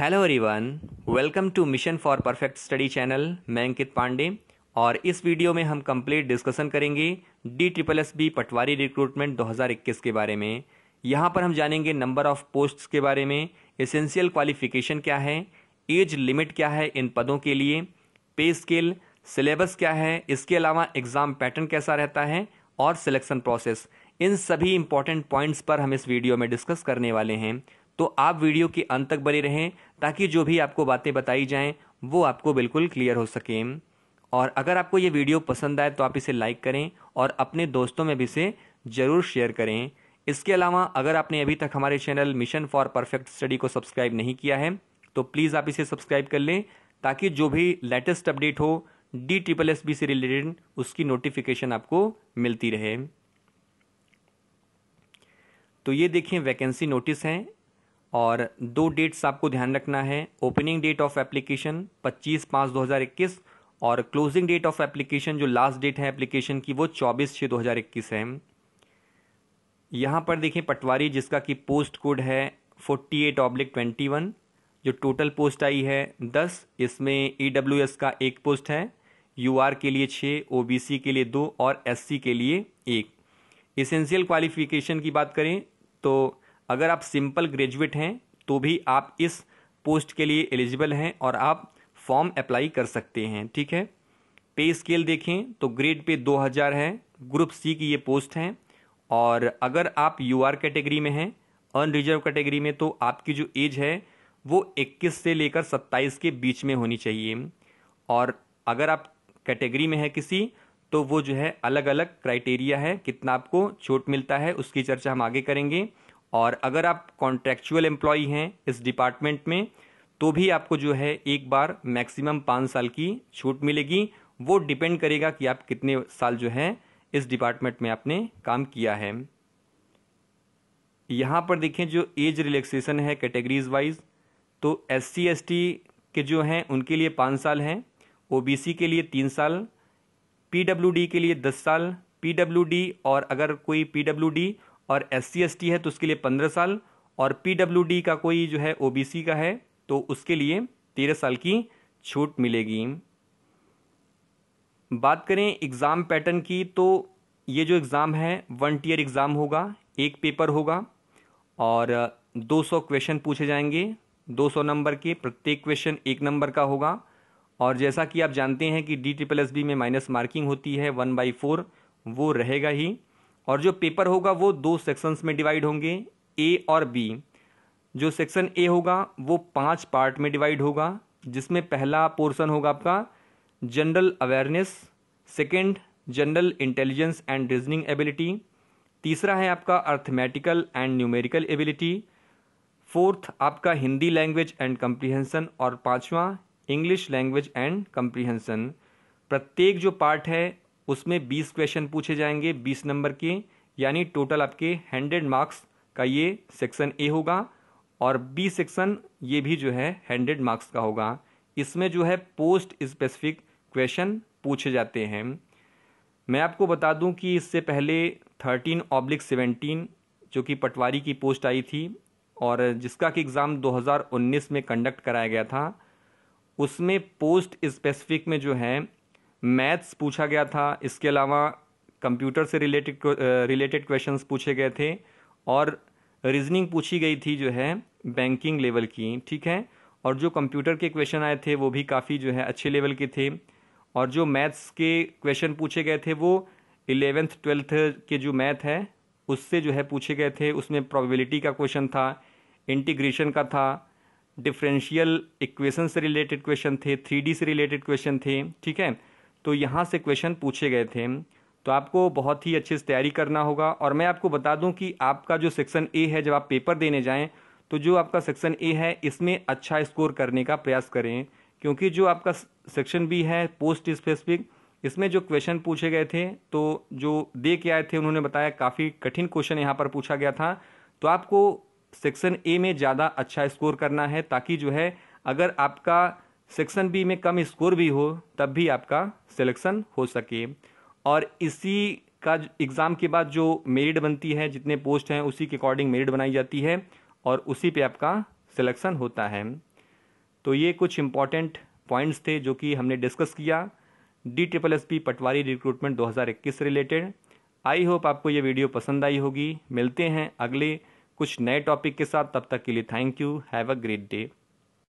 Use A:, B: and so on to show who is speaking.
A: hello everyone welcome to mission for perfect study channel मैं अंकित पांडे और इस वीडियो में हम कंप्लीट डिस्कशन करेंगे D triple S B patwari recruitment 2021 के बारे में यहाँ पर हम जानेंगे नंबर ऑफ पोस्ट्स के बारे में एसेंशियल क्वालिफिकेशन क्या है एज लिमिट क्या है इन पदों के लिए पे स्केल सिलेबस क्या है इसके अलावा एग्ज़ाम पैटर्न कैसा रहता है और सिलेक्शन प्रोसेस इन सभी इंपॉर्टेंट पॉइंट्स पर हम इस वीडियो में डिस्कस करने वाले हैं तो आप वीडियो के अंत तक बने रहें ताकि जो भी आपको बातें बताई जाएं वो आपको बिल्कुल क्लियर हो सकें और अगर आपको ये वीडियो पसंद आए तो आप इसे लाइक करें और अपने दोस्तों में भी इसे ज़रूर शेयर करें इसके अलावा अगर आपने अभी तक हमारे channel mission for perfect study को सब्सक्राइब नहीं किया है तो प्लीज़ आप इसे सब्सक्राइब कर लें ताकि जो भी लेटेस्ट अपडेट हो डी ट्रिपल एस बी से रिलेटेड उसकी नोटिफिकेशन आपको मिलती रहे तो ये देखिए वैकेंसी नोटिस हैं और दो डेट्स आपको ध्यान रखना है ओपनिंग डेट ऑफ एप्लीकेशन 25 पाँच 2021 और क्लोजिंग डेट ऑफ एप्लीकेशन जो लास्ट डेट है एप्लीकेशन की वो 24 छः 2021 है यहाँ पर देखें पटवारी जिसका कि पोस्ट कोड है 48 एट ऑब्लिक ट्वेंटी जो टोटल पोस्ट आई है 10 इसमें ई e का एक पोस्ट है यू के लिए छः ओ के लिए दो और एस के लिए एक इसेंशियल क्वालिफिकेशन की बात करें तो अगर आप सिंपल ग्रेजुएट हैं तो भी आप इस पोस्ट के लिए एलिजिबल हैं और आप फॉर्म अप्लाई कर सकते हैं ठीक है पे स्केल देखें तो ग्रेड पे 2000 है ग्रुप सी की ये पोस्ट हैं और अगर आप यू आर कैटेगरी में हैं अनरिजर्व कैटेगरी में तो आपकी जो एज है वो 21 से लेकर 27 के बीच में होनी चाहिए और अगर आप कैटेगरी में हैं किसी तो वो जो है अलग अलग क्राइटेरिया है कितना आपको छूट मिलता है उसकी चर्चा हम आगे करेंगे और अगर आप कॉन्ट्रेक्चुअल एम्प्लॉई हैं इस डिपार्टमेंट में तो भी आपको जो है एक बार मैक्सिमम पाँच साल की छूट मिलेगी वो डिपेंड करेगा कि आप कितने साल जो है इस डिपार्टमेंट में आपने काम किया है यहाँ पर देखें जो एज रिलैक्सेशन है कैटेगरीज वाइज तो एस सी एस टी के जो हैं उनके लिए पाँच साल हैं ओ बी सी के लिए तीन साल पी डब्ल्यू डी के लिए दस साल पी डब्ल्यू डी और अगर कोई पी डब्ल्यू डी और एस सी एस टी है तो उसके लिए पंद्रह साल और पी डब्ल्यू डी का कोई जो है ओ का है तो उसके लिए तेरह साल की छूट मिलेगी बात करें एग्ज़ाम पैटर्न की तो ये जो एग्ज़ाम है वन टीयर एग्ज़ाम होगा एक पेपर होगा और 200 क्वेश्चन पूछे जाएंगे 200 नंबर के प्रत्येक क्वेश्चन एक नंबर का होगा और जैसा कि आप जानते हैं कि डी ट्रिपल एस बी में माइनस मार्किंग होती है वन बाई फोर वो रहेगा ही और जो पेपर होगा वो दो सेक्शंस में डिवाइड होंगे ए और बी जो सेक्शन ए होगा वो पांच पार्ट में डिवाइड होगा जिसमें पहला पोर्शन होगा आपका general awareness second general intelligence and reasoning ability तीसरा है आपका arithmetical and numerical ability fourth आपका हिंदी लैंग्वेज एंड कम्प्रीहेंसन और पांचवा इंग्लिश लैंग्वेज एंड कम्प्रीहेंसन प्रत्येक जो पार्ट है उसमें बीस क्वेश्चन पूछे जाएंगे बीस नंबर के यानी टोटल आपके हंड्रेड मार्क्स का ये सेक्शन ए होगा और बी सेक्शन ये भी जो है हंड्रेड मार्क्स का होगा इसमें जो है पोस्ट स्पेसिफिक क्वेश्चन पूछे जाते हैं मैं आपको बता दूं कि इससे पहले थर्टीन ऑब्लिक सेवेंटीन जो कि पटवारी की पोस्ट आई थी और जिसका कि एग्ज़ाम 2019 में कंडक्ट कराया गया था उसमें पोस्ट स्पेसिफिक में जो है मैथ्स पूछा गया था इसके अलावा कंप्यूटर से रिलेटेड रिलेटेड क्वेश्चन पूछे गए थे और रीजनिंग पूछी गई थी जो है बैंकिंग लेवल की ठीक है और जो कंप्यूटर के क्वेश्चन आए थे वो भी काफ़ी जो है अच्छे लेवल के थे और जो मैथ्स के क्वेश्चन पूछे गए थे वो इलेवेंथ ट्वेल्थ के जो मैथ है उससे जो है पूछे गए थे उसमें प्रोबेबिलिटी का क्वेश्चन था इंटीग्रेशन का था डिफरेंशियल इक्वेशन से रिलेटेड क्वेश्चन थे थ्री से रिलेटेड क्वेश्चन थे ठीक है तो यहाँ से क्वेश्चन पूछे गए थे तो आपको बहुत ही अच्छे से तैयारी करना होगा और मैं आपको बता दूं कि आपका जो सेक्शन ए है जब आप पेपर देने जाएं तो जो आपका सेक्शन ए है इसमें अच्छा स्कोर करने का प्रयास करें क्योंकि जो आपका सेक्शन बी है पोस्ट स्पेसिफिक इसमें जो क्वेश्चन पूछे गए थे तो जो दे के आए थे उन्होंने बताया काफ़ी कठिन क्वेश्चन यहाँ पर पूछा गया था तो आपको सेक्शन ए में ज़्यादा अच्छा स्कोर करना है ताकि जो है अगर आपका सेक्शन बी में कम स्कोर भी हो तब भी आपका सिलेक्शन हो सके और इसी का एग्ज़ाम के बाद जो मेरिट बनती है जितने पोस्ट हैं उसी के अकॉर्डिंग मेरिट बनाई जाती है और उसी पे आपका सिलेक्शन होता है तो ये कुछ इम्पॉर्टेंट पॉइंट्स थे जो कि हमने डिस्कस किया D triple S P patwari recruitment 2021 से रिलेटेड आई होप आपको ये वीडियो पसंद आई होगी मिलते हैं अगले कुछ नए टॉपिक के साथ तब तक के लिए thank you have a great day